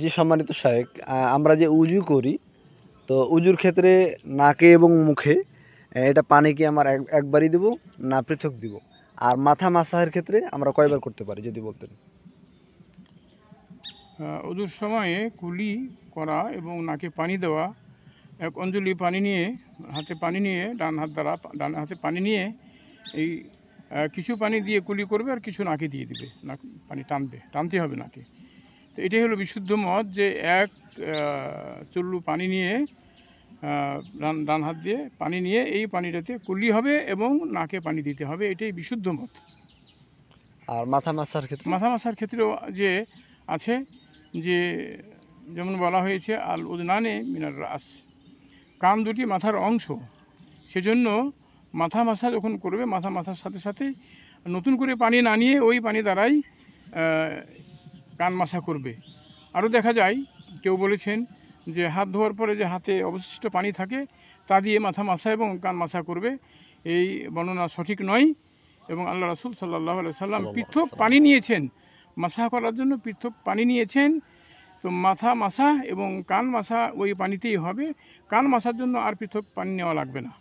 জি সম্মানিত শায়েক আমরা যে উজু করি তো উজুর ক্ষেত্রে নাকে এবং মুখে এটা পানি কি আমার একবারই দিব না পৃথক দিব আর মাথা মাসাহের ক্ষেত্রে আমরা কয়বার করতে পারি যদি বলতেন উজুর সময়ে কুলি করা এবং নাকে পানি দেওয়া এক অঞ্জলি পানি নিয়ে হাতে পানি নিয়ে ডান হাত দ্বারা ডান হাতে পানি নিয়ে এই কিছু পানি দিয়ে কুলি করবে আর কিছু নাকে দিয়ে দিবে না পানি টানবে টানতে হবে নাকে তো এটাই হলো বিশুদ্ধ মত যে এক চল্লু পানি নিয়ে ডান ডান হাত দিয়ে পানি নিয়ে এই পানিটাতে কুলি হবে এবং নাকে পানি দিতে হবে এটাই বিশুদ্ধ মত আর মাথা মাসার ক্ষেত্রে মাথা মাসার ক্ষেত্রেও যে আছে যে যেমন বলা হয়েছে আল উদনানে মিনার রাস কান দুটি মাথার অংশ সেজন্য মাথা মাসা যখন করবে মাথা মাথার সাথে সাথে নতুন করে পানি না নিয়ে ওই পানি দ্বারাই কান মাসা করবে আরও দেখা যায় কেউ বলেছেন যে হাত ধোয়ার পরে যে হাতে অবশিষ্ট পানি থাকে তা দিয়ে মাথা মাসা এবং কান মাসা করবে এই বর্ণনা সঠিক নয় এবং আল্লাহ রাসুল সাল্লাহ সাল্লাম পৃথক পানি নিয়েছেন মাসা করার জন্য পৃথক পানি নিয়েছেন তো মাথা মাসা এবং কান মাসা ওই পানিতেই হবে কান মাসার জন্য আর পৃথক পানি নেওয়া লাগবে না